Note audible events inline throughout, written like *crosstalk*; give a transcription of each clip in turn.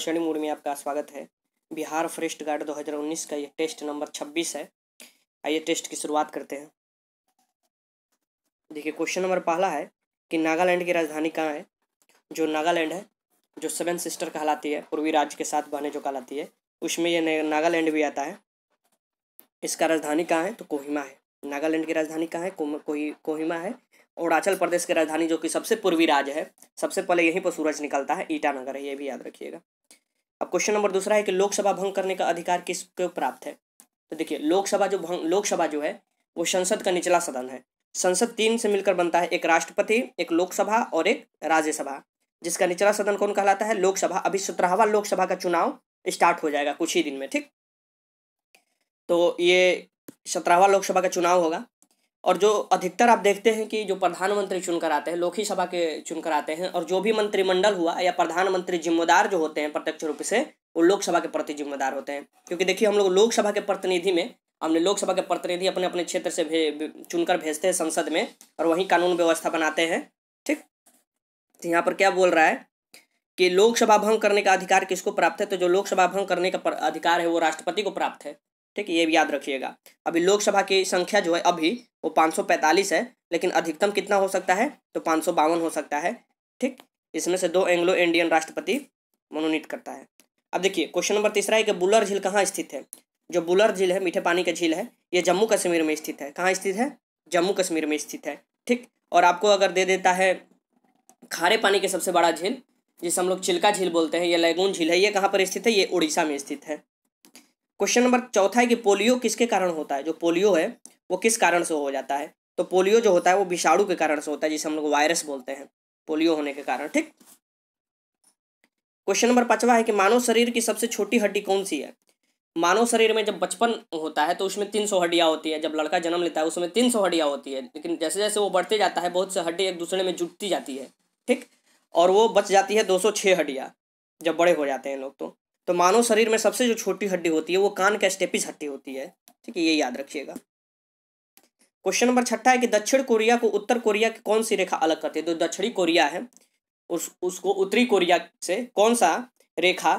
Shani mood में आपका स्वागत है बिहार फॉरेस्ट गार्ड 2019 का ये टेस्ट नंबर 26 है आइए टेस्ट की शुरुआत करते हैं देखिए क्वेश्चन नंबर पहला है कि नागालैंड की राजधानी कहाँ है जो नागालैंड है जो सेवन सिस्टर कहलाती है पूर्वी राज्य के साथ बहने जो कहलाती है उसमें यह नागालैंड भी आता है इसका राजधानी कहाँ है तो कोहिमा है नागालैंड की राजधानी कहाँ है कोही कोहिमा है अरुणाचल प्रदेश की राजधानी जो कि सबसे पूर्वी राज्य है सबसे पहले यहीं पर सूरज निकलता है ईटानगर है ये भी याद रखिएगा अब क्वेश्चन नंबर दूसरा है कि लोकसभा भंग करने का अधिकार किसको प्राप्त है तो देखिए लोकसभा जो भंग लोकसभा जो है वो संसद का निचला सदन है संसद तीन से मिलकर बनता है एक राष्ट्रपति एक लोकसभा और एक राज्यसभा जिसका निचला सदन कौन कहलाता है लोकसभा अभी सत्रहवा लोकसभा का चुनाव स्टार्ट हो जाएगा कुछ ही दिन में ठीक तो ये सत्रहवा लोकसभा का चुनाव होगा और जो अधिकतर आप देखते हैं कि जो प्रधानमंत्री चुनकर आते हैं लोक सभा के चुनकर आते हैं और जो भी मंत्रिमंडल हुआ या प्रधानमंत्री जिम्मेदार जो होते हैं प्रत्यक्ष रूप से वो लोकसभा के प्रति जिम्मेदार होते हैं क्योंकि देखिए हम लोग लोकसभा के प्रतिनिधि में हमने लोकसभा के प्रतिनिधि अपने अपने क्षेत्र से भे, चुनकर भेजते हैं संसद में और वहीं कानून व्यवस्था बनाते हैं ठीक तो यहाँ पर क्या बोल रहा है कि लोकसभा भंग करने का अधिकार किसको प्राप्त है तो जो लोकसभा भंग करने का अधिकार है वो राष्ट्रपति को प्राप्त है ठीक है ये भी याद रखिएगा अभी लोकसभा की संख्या जो है अभी वो 545 है लेकिन अधिकतम कितना हो सकता है तो पाँच हो सकता है ठीक इसमें से दो एंग्लो इंडियन राष्ट्रपति मनोनीत करता है अब देखिए क्वेश्चन नंबर तीसरा है कि बुलर झील कहाँ स्थित है जो बुलर झील है मीठे पानी का झील है ये जम्मू कश्मीर में स्थित है कहाँ स्थित है जम्मू कश्मीर में स्थित है ठीक और आपको अगर दे देता है खारे पानी के सबसे बड़ा झील जिसे हम लोग चिल्का झील बोलते हैं ये लैगून झील है ये कहाँ पर स्थित है ये उड़ीसा में स्थित है क्वेश्चन नंबर चौथा है कि पोलियो किसके कारण होता है जो पोलियो है वो किस कारण से हो जाता है तो पोलियो जो होता है वो विषाणु के कारण से होता है जिसे हम लोग वायरस बोलते हैं पोलियो होने के कारण ठीक क्वेश्चन नंबर पांचवा है कि मानव शरीर की सबसे छोटी हड्डी कौन सी है मानव शरीर में जब बचपन होता है तो उसमें तीन सौ हड्डियाँ होती है जब लड़का जन्म लेता है उसमें तीन सौ हड्डियाँ होती है लेकिन जैसे जैसे वो बढ़ते जाता है बहुत से हड्डी एक दूसरे में जुटती जाती है ठीक और वो बच जाती है दो सौ छः हड्डियाँ जब बड़े हो जाते हैं लोग तो तो मानव शरीर में सबसे जो छोटी हड्डी होती है वो कान का स्टेपिस हड्डी होती है ठीक है ये याद रखिएगा क्वेश्चन नंबर छठा है कि दक्षिण कोरिया को उत्तर कोरिया की कौन सी रेखा अलग करती है जो तो दक्षिणी कोरिया है उस उसको उत्तरी कोरिया से कौन सा रेखा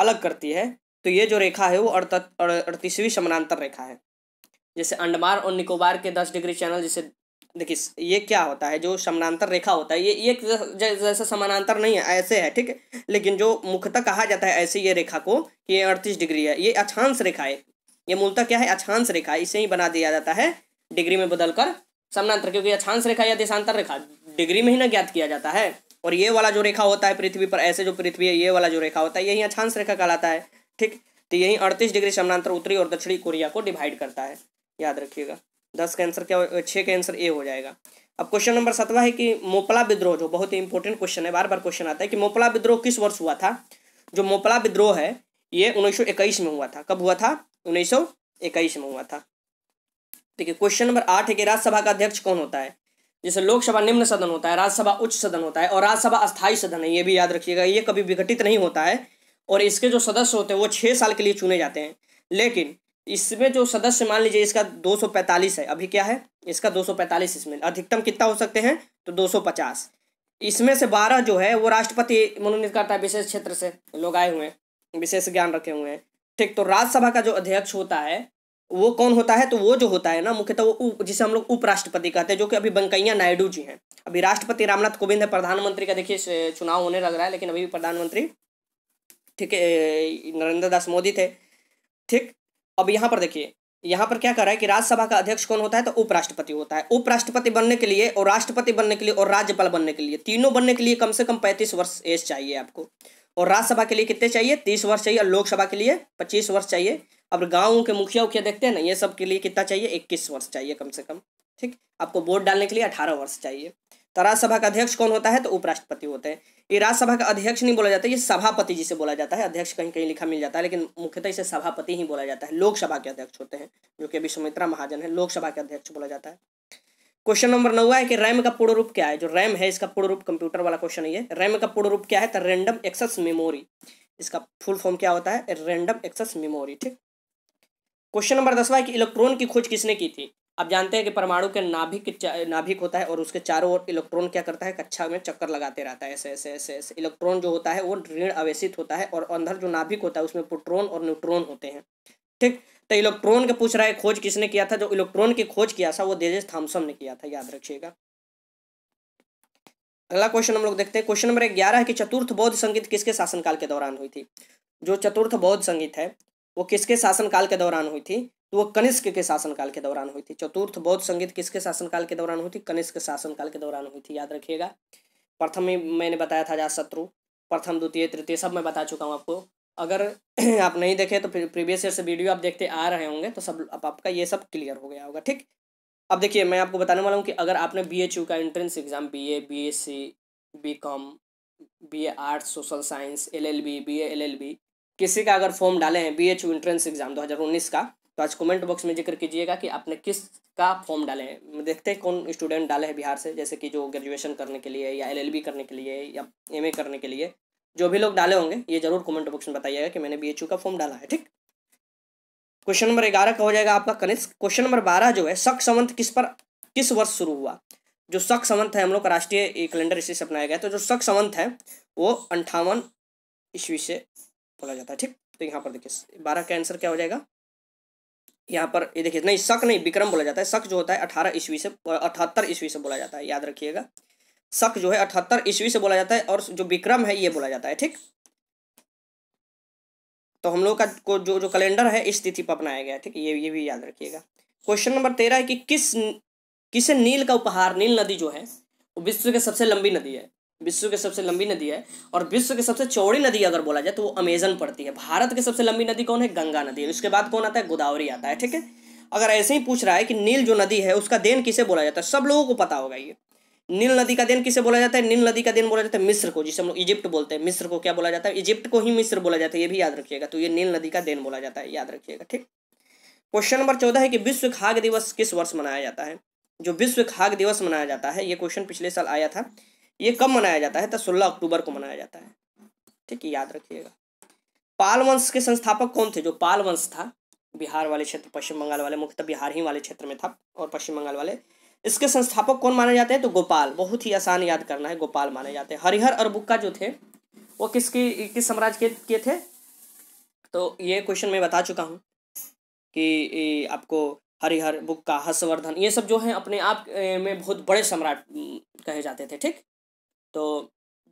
अलग करती है तो ये जो रेखा है वो अड़तीसवीं समानांतर रेखा है जैसे अंडमान और निकोबार के दस डिग्री चैनल जिसे देखिए ये क्या होता है जो समानांतर रेखा होता है ये एक जैसे समानांतर नहीं है ऐसे है ठीक है लेकिन जो मुख्यतः कहा जाता है ऐसे ये रेखा को कि ये अड़तीस डिग्री है ये अक्षांश रेखा है ये मूलतः क्या है अक्षांश रेखा है इसे ही बना दिया जाता है डिग्री में बदल कर समानांतर क्योंकि अक्षांश रेखा या देशांतर रेखा डिग्री में ही ना ज्ञात किया जाता है और ये वाला जो रेखा होता है पृथ्वी पर ऐसे जो पृथ्वी है ये वाला जो रेखा होता है यही अक्षांश रेखा कहलाता है ठीक तो यही अड़तीस डिग्री समानांतर उत्तरी और दक्षिणी कोरिया को डिवाइड करता है याद रखिएगा दस का आंसर क्या छः का आंसर ए हो जाएगा अब क्वेश्चन नंबर सतवा है कि मोपला विद्रोह जो बहुत ही इंपॉर्टेंट क्वेश्चन है बार बार क्वेश्चन आता है कि मोपला विद्रोह किस वर्ष हुआ था जो मोपला विद्रोह है ये उन्नीस में हुआ था कब हुआ था उन्नीस में हुआ था देखिए क्वेश्चन नंबर आठ है कि राज्यसभा का अध्यक्ष कौन होता है जैसे लोकसभा निम्न सदन होता है राज्यसभा उच्च सदन होता है और राज्यसभा अस्थायी सदन है ये भी याद रखिएगा ये कभी विघटित नहीं होता है और इसके जो सदस्य होते हैं वो छः साल के लिए चुने जाते हैं लेकिन इसमें जो सदस्य मान लीजिए इसका 245 है अभी क्या है इसका 245 इसमें अधिकतम कितना हो सकते हैं तो 250 इसमें से 12 जो है वो राष्ट्रपति मनोनीत करता है विशेष क्षेत्र से लोग आए हुए हैं विशेष ज्ञान रखे हुए हैं ठीक तो राज्यसभा का जो अध्यक्ष होता है वो कौन होता है तो वो जो होता है ना मुख्यतः वो जिसे हम लोग उपराष्ट्रपति कहते हैं जो कि अभी वेंकैया नायडू जी हैं अभी राष्ट्रपति रामनाथ कोविंद है प्रधानमंत्री का देखिए चुनाव होने लग रहा है लेकिन अभी प्रधानमंत्री ठीक है नरेंद्र दास मोदी थे ठीक अब यहाँ पर देखिए यहाँ पर क्या कर रहा है कि राज्यसभा का अध्यक्ष कौन होता है तो उपराष्ट्रपति होता है उपराष्ट्रपति बनने के लिए और राष्ट्रपति बनने के लिए और राज्यपाल बनने के लिए तीनों बनने के लिए कम से कम पैंतीस वर्ष एज चाहिए आपको और राज्यसभा के लिए कितने चाहिए तीस वर्ष चाहिए और लोकसभा के लिए पच्चीस वर्ष चाहिए अब गाँव के मुखिया उखिया देखते हैं ना ये सब के लिए कितना चाहिए इक्कीस वर्ष चाहिए कम से कम ठीक आपको वोट डालने के लिए अठारह वर्ष चाहिए तो राज्यसभा का अध्यक्ष कौन होता है तो उपराष्ट्रपति होते हैं ये राज्यसभा का अध्यक्ष नहीं बोला जाता ये सभापति जिसे बोला जाता है अध्यक्ष कहीं कहीं लिखा मिल जाता है लेकिन मुख्यतः इसे सभापति ही बोला जाता है लोकसभा के अध्यक्ष होते हैं जो कि विश्वमित्रा महाजन है लोकसभा के अध्यक्ष बोला जाता है क्वेश्चन नंबर नौवा है कि रैम का पूर्ण रूप क्या है जो रैम है इसका पूर्ण रूप कंप्यूटर वाला क्वेश्चन है रैम का पूर्ण रूप क्या है तो रैंडम एक्सेस मेमोरी इसका फुल फॉर्म क्या होता है रैंडम एक्सेस मेमोरी ठीक क्वेश्चन नंबर दसवा है कि इलेक्ट्रॉन की खोज किसने की थी आप जानते हैं कि परमाणु के नाभिक नाभिक होता है और उसके चारों ओर इलेक्ट्रॉन क्या करता है कक्षा में चक्कर लगाते रहता है ऐसे ऐसे ऐसे ऐसे इलेक्ट्रॉन जो होता है वो ऋण आवेशित होता है और अंदर जो नाभिक होता है उसमें प्रोट्रॉन और न्यूट्रॉन होते हैं ठीक तो इलेक्ट्रॉन का पूछ रहा है खोज किसने किया था जो इलेक्ट्रॉन की खोज किया था वो देजेस थॉम्सन ने किया था याद रखिएगा अगला क्वेश्चन हम लोग देखते हैं क्वेश्चन नंबर ग्यारह की चतुर्थ बौद्ध संगीत किसके शासनकाल के दौरान हुई थी जो चतुर्थ बौद्ध संगीत है वो किसके शासनकाल के दौरान हुई थी तो वो कनिष्क के शासनकाल के दौरान हुई थी चतुर्थ बौद्ध संगीत किसके शासनकाल के दौरान हुई थी कनिष्क शासनकाल के दौरान हुई थी याद रखिएगा प्रथम में मैंने बताया था जा शत्रु प्रथम द्वितीय तृतीय सब मैं बता चुका हूँ आपको अगर *clears throat* आप नहीं देखे तो प्रीवियस ईयर से वीडियो आप देखते आ रहे होंगे तो सब आप, आपका ये सब क्लियर हो गया होगा ठीक अब देखिए मैं आपको बताने वाला हूँ कि अगर आपने बी एच यू का entrance exam B A B S C B com B A arts social science L L B B A L L B किसी का अगर फॉर्म डाले हैं B H U entrance exam उन्नीस का तो आज कमेंट बॉक्स में जिक्र कीजिएगा कि आपने किस का फॉर्म डाले हैं देखते हैं कौन स्टूडेंट डाले हैं बिहार से जैसे कि जो ग्रेजुएशन करने के लिए या एलएलबी करने के लिए या एमए करने के लिए जो भी लोग डाले होंगे ये जरूर कमेंट बॉक्स में बताइएगा कि मैंने बी का फॉर्म डाला है ठीक क्वेश्चन नंबर ग्यारह का हो जाएगा आपका कनिष्क क्वेश्चन नंबर बारह जो है शक संवंत किस पर किस वर्ष शुरू हुआ जो शक संवंत है हम लोग का राष्ट्रीय कैलेंडर इसी से अपनाया गया तो जो शक संवंत है वो अंठावन ईस्वी से बोला जाता है ठीक तो यहाँ पर देखिए बारह का आंसर क्या हो जाएगा यहाँ पर ये यह देखिए नहीं शक नहीं विक्रम बोला जाता है शक जो होता है अठारह ईस्वी से अठहत्तर ईस्वी से बोला जाता है याद रखिएगा शक जो है अठहत्तर ईस्वी से बोला जाता है और जो विक्रम है ये बोला जाता है ठीक तो हम लोग का को जो जो कैलेंडर है इस तिथि पर अपनाया गया ठीक ये ये भी याद रखिएगा क्वेश्चन नंबर तेरह है कि किस किसे नील का उपहार नील नदी जो है वो विश्व की सबसे लंबी नदी है विश्व की सबसे लंबी नदी है और विश्व के सबसे चौड़ी नदी अगर बोला जाए तो वो अमेजन पड़ती है भारत की सबसे लंबी नदी कौन है गंगा नदी है उसके बाद कौन आता है गोदावरी आता है ठीक है अगर ऐसे ही पूछ रहा है कि नील जो नदी है उसका देन किसे बोला जाता है सब लोगों को पता होगा ये नील नदी का देन किसे बोला जाता है नील नदी का देन बोला जाता है मिस्र को जिसे हम लोग इजिप्ट बोलते हैं मिस्र को क्या बोला जाता है इजिप्ट को ही मिस्र बोला जाता है ये भी याद रखिएगा तो ये नील नदी का देन बोला जाता है याद रखिएगा ठीक क्वेश्चन नंबर चौदह है कि विश्व खाग दिवस किस वर्ष मनाया जाता है जो विश्व खाग दिवस मनाया जाता है ये क्वेश्चन पिछले साल आया था ये कब मनाया जाता है तो सोलह अक्टूबर को मनाया जाता है ठीक है याद रखिएगा पाल वंश के संस्थापक कौन थे जो पाल वंश था बिहार वाले क्षेत्र पश्चिम बंगाल वाले मुख्यतः बिहार ही वाले क्षेत्र में था और पश्चिम बंगाल वाले इसके संस्थापक कौन माने जाते हैं तो गोपाल बहुत ही आसान याद करना है गोपाल माने जाते हैं हरिहर और बुक्का जो थे वो किसकी किस साम्राज्य के, किए थे तो ये क्वेश्चन मैं बता चुका हूँ कि आपको हरिहर बुक्का हर्षवर्धन ये सब जो हैं अपने आप में बहुत बड़े सम्राट कहे जाते थे ठीक तो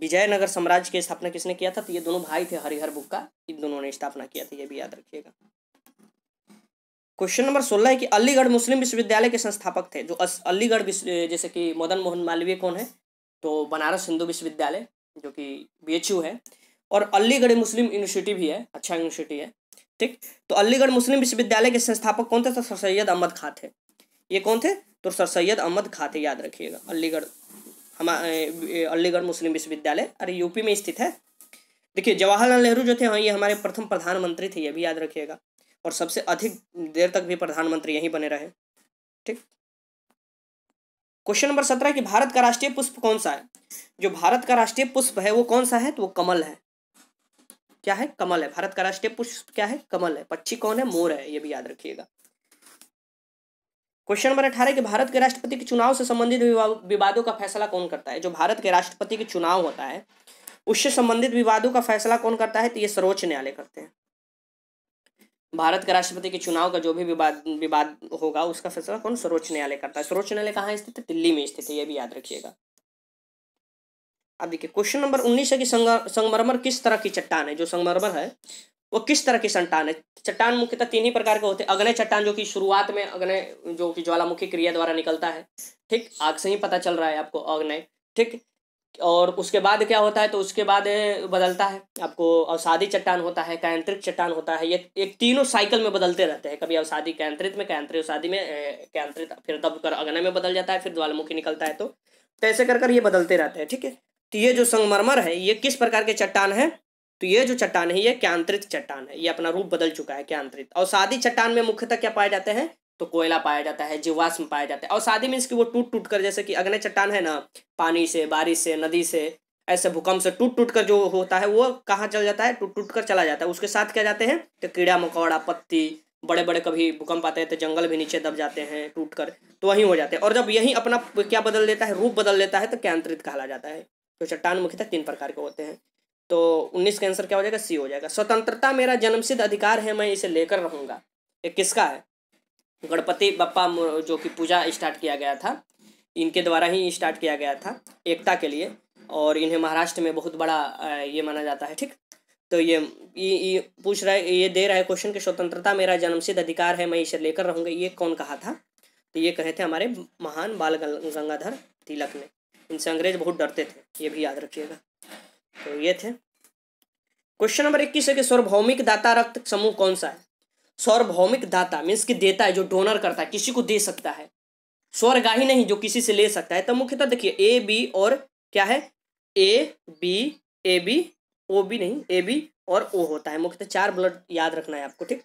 विजयनगर साम्राज्य की स्थापना किसने किया था तो ये दोनों भाई थे हरिहर बुक्का इन दोनों ने स्थापना किया था ये भी याद रखिएगा क्वेश्चन नंबर सोलह है कि अलीगढ़ मुस्लिम विश्वविद्यालय के संस्थापक थे जो अलीगढ़ जैसे कि मदन मोहन मालवीय कौन है तो बनारस हिंदू विश्वविद्यालय जो कि बी है और अलीगढ़ मुस्लिम यूनिवर्सिटी भी है अच्छा यूनिवर्सिटी है ठीक तो अलीगढ़ मुस्लिम विश्वविद्यालय के संस्थापक कौन थे तो सर सैयद अहमद खा थे ये कौन थे तो सर सैयद अहमद खा थे याद रखिएगा अलीगढ़ हमारे अलीगढ़ मुस्लिम विश्वविद्यालय अरे यूपी में स्थित है देखिए जवाहरलाल नेहरू जो थे हाँ ये हमारे प्रथम प्रधानमंत्री थे ये भी याद रखिएगा और सबसे अधिक देर तक भी प्रधानमंत्री यहीं बने रहे ठीक क्वेश्चन नंबर सत्रह कि भारत का राष्ट्रीय पुष्प कौन सा है जो भारत का राष्ट्रीय पुष्प है वो कौन सा है तो वो कमल है क्या है कमल है भारत का राष्ट्रीय पुष्प क्या है कमल है पक्षी कौन है मोर है ये भी याद रखिएगा क्वेश्चन नंबर अठारह कि भारत के राष्ट्रपति के चुनाव से संबंधित विवादों का फैसला कौन करता है जो भारत के राष्ट्रपति के चुनाव होता है उससे संबंधित विवादों का फैसला कौन करता है तो ये सर्वोच्च न्यायालय करते हैं भारत के राष्ट्रपति के चुनाव का जो भी विवाद विवाद होगा उसका फैसला कौन सर्वोच्च न्यायालय करता है सर्वोच्च न्यायालय कहाँ स्थित है दिल्ली में स्थित है ये भी याद रखिएगा अब देखिए क्वेश्चन नंबर उन्नीस है कि संगमरमर किस तरह की चट्टान है जो संगमरमर है वो किस तरह की संतान है चट्टान मुख्यतः तीन ही प्रकार के होते हैं अग्नय चट्टान जो कि शुरुआत में अग्नय जो कि ज्वालामुखी क्रिया द्वारा निकलता है ठीक आग से ही पता चल रहा है आपको अग्नय ठीक और उसके बाद क्या होता है तो उसके बाद बदलता है आपको अवसादी चट्टान होता है कैंत्रिक चट्टान होता है ये एक तीनों साइकिल में बदलते रहते हैं कभी अवसादी कैंत्रित में कैंत्रित अवसादी में कैंत्रित फिर दब कर अग्नय में बदल जाता है फिर ज्वालामुखी निकलता है तो, तो ऐसे कर कर ये बदलते रहते हैं ठीक है तो ये जो संगमरमर है ये किस प्रकार के चट्टान है तो ये जो चट्टान है ये क्यांत्रित चट्टान है ये अपना रूप बदल चुका है क्यांत्रित और शादी चट्टान में मुख्यतः क्या पाए जाते हैं तो कोयला पाया जाता है जीवाश्म पाया जाता है और शादी मीन्स की वो टूट टूट कर जैसे कि अग्नि चट्टान है ना पानी से बारिश से नदी से ऐसे भूकंप से टूट टूट कर जो होता है वो कहाँ चल जाता है टूट टूट कर चला जाता है उसके साथ क्या जाते हैं तो कीड़ा मकौड़ा पत्ती बड़े बड़े कभी भूकंप आते हैं तो जंगल भी नीचे दब जाते हैं टूट कर तो वहीं हो जाते हैं और जब यही अपना क्या बदल देता है रूप बदल देता है तो क्यांत्रित कहला जाता है तो चट्टान मुख्यतः तीन प्रकार के होते हैं तो उन्नीस का आंसर क्या हो जाएगा सी हो जाएगा स्वतंत्रता मेरा जन्मसिद्ध अधिकार है मैं इसे लेकर रहूँगा ये किसका है गणपति बप्पा जो कि पूजा स्टार्ट किया गया था इनके द्वारा ही स्टार्ट किया गया था एकता के लिए और इन्हें महाराष्ट्र में बहुत बड़ा ये माना जाता है ठीक तो ये ये पूछ रहा है ये दे रहा है क्वेश्चन कि स्वतंत्रता मेरा जन्मसिद्ध अधिकार है मैं इसे लेकर रहूँगा ये कौन कहा था तो ये कहे थे हमारे महान बाल गंगाधर तिलक ने इनसे अंग्रेज बहुत डरते थे ये भी याद रखिएगा तो ये थे क्वेश्चन नंबर इक्कीस है कि सार्वभौमिक दाता रक्त समूह कौन सा है सार्वभौमिक दाता मीन्स की देता है जो डोनर करता है किसी को दे सकता है स्वर्गाही नहीं जो किसी से ले सकता है तो मुख्यतः देखिए ए बी और क्या है A B A B O B नहीं ए बी और ओ होता है मुख्यतः चार ब्लड याद रखना है आपको ठीक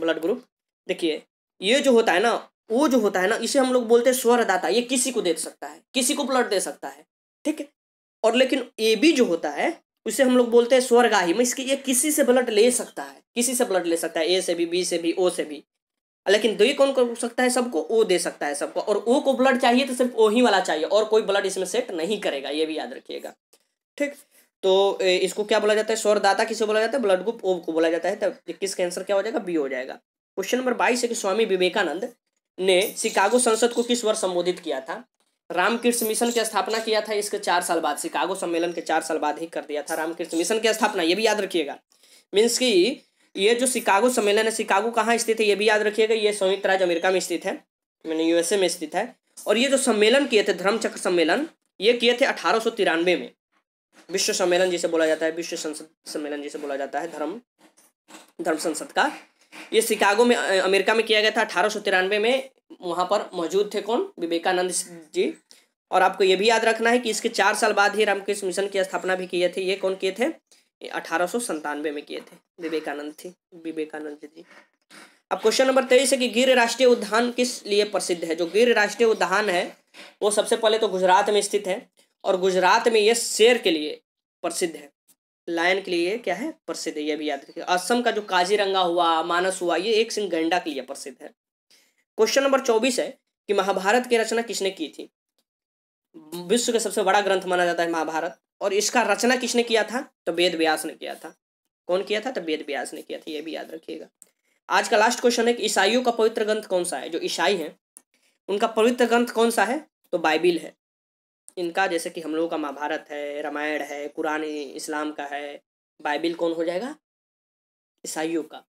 ब्लड ग्रुप देखिए ये जो होता है ना ओ जो होता है ना इसे हम लोग बोलते हैं स्वरदाता ये किसी को दे सकता है किसी को ब्लड दे सकता है ठीक है और लेकिन ए बी जो होता है उसे हम लोग बोलते हैं स्वर्गाही में इसकी ये किसी से ब्लड ले सकता है किसी से ब्लड ले सकता है ए से भी बी से भी ओ से भी लेकिन दे कौन कर सकता है सबको ओ दे सकता है सबको और ओ को ब्लड चाहिए तो सिर्फ ओ ही वाला चाहिए और कोई ब्लड इसमें सेट नहीं करेगा ये भी याद रखिएगा ठीक तो इसको क्या बोला जाता है स्वरदाता किसे बोला जाता है ब्लड ग्रुप ओ को बोला जाता है तब किस का आंसर क्या हो जाएगा बी हो जाएगा क्वेश्चन नंबर बाईस है कि स्वामी विवेकानंद ने शिकागो संसद को किस वर्ष संबोधित किया था रामकृष्ण मिशन की स्थापना किया था इसके चार साल बाद शिकागो सम्मेलन के चार साल बाद ही कर दिया था रामकृष्ण मिशन की स्थापना ये भी याद रखिएगा मीन्स की ये जो शिकागो सम्मेलन है शिकागो कहाँ स्थित है ये भी याद रखिएगा ये संयुक्त राज्य अमेरिका में स्थित है मैंने यूएसए में स्थित है और ये जो सम्मेलन किए थे धर्मचक्र सम्मेलन ये किए थे अठारह में विश्व सम्मेलन जिसे बोला जाता है विश्व संसद सम्मेलन जिसे बोला जाता है धर्म धर्म संसद का ये शिकागो में अमेरिका में किया गया था अठारह में वहाँ पर मौजूद थे कौन विवेकानंद जी और आपको ये भी याद रखना है कि इसके चार साल बाद ही रामकृष्ण मिशन की स्थापना भी किए थे ये कौन किए थे अठारह में किए थे विवेकानंद थी विवेकानंद जी अब क्वेश्चन नंबर तेईस है कि गिर राष्ट्रीय उद्यान किस लिए प्रसिद्ध है जो गिर राष्ट्रीय उद्यान है वो सबसे पहले तो गुजरात में स्थित है और गुजरात में ये शेर के लिए प्रसिद्ध है लायन के लिए क्या है प्रसिद्ध है ये भी याद रखिए असम का जो काजीरंगा हुआ मानस हुआ ये एक सिंह गंडा के लिए प्रसिद्ध है क्वेश्चन नंबर चौबीस है कि महाभारत की रचना किसने की थी विश्व का सबसे बड़ा ग्रंथ माना जाता है महाभारत और इसका रचना किसने किया था तो वेद व्यास ने किया था कौन किया था तो वेद व्यास ने किया था ये भी याद रखिएगा आज का लास्ट क्वेश्चन है कि ईसाइयों का पवित्र ग्रंथ कौन सा है जो ईसाई हैं उनका पवित्र ग्रंथ कौन सा है तो बाइबिल है इनका जैसे कि हम लोगों का महाभारत है रामायण है कुरान इस्लाम का है बाइबिल कौन हो जाएगा ईसाइयों का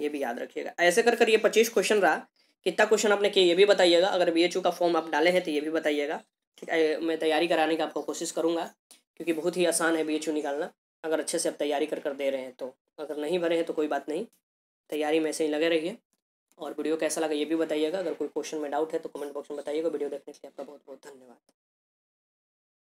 ये भी याद रखिएगा ऐसे कर कर ये पच्चीस क्वेश्चन रहा कितना क्वेश्चन आपने किया ये भी बताइएगा अगर बी का फॉर्म आप डाले हैं तो ये भी बताइएगा ठीक है मैं तैयारी कराने की आपको कोशिश करूँगा क्योंकि बहुत ही आसान है बी निकालना अगर अच्छे से आप तैयारी कर कर दे रहे हैं तो अगर नहीं भरे हैं तो कोई बात नहीं तैयारी में ऐसे ही लगे रहिए और वीडियो कैसा लगा ये भी बताइएगा अगर कोई क्वेश्चन में डाउट है तो कमेंट बॉक्स में बताइएगा वीडियो देखने के लिए आपका बहुत बहुत धन्यवाद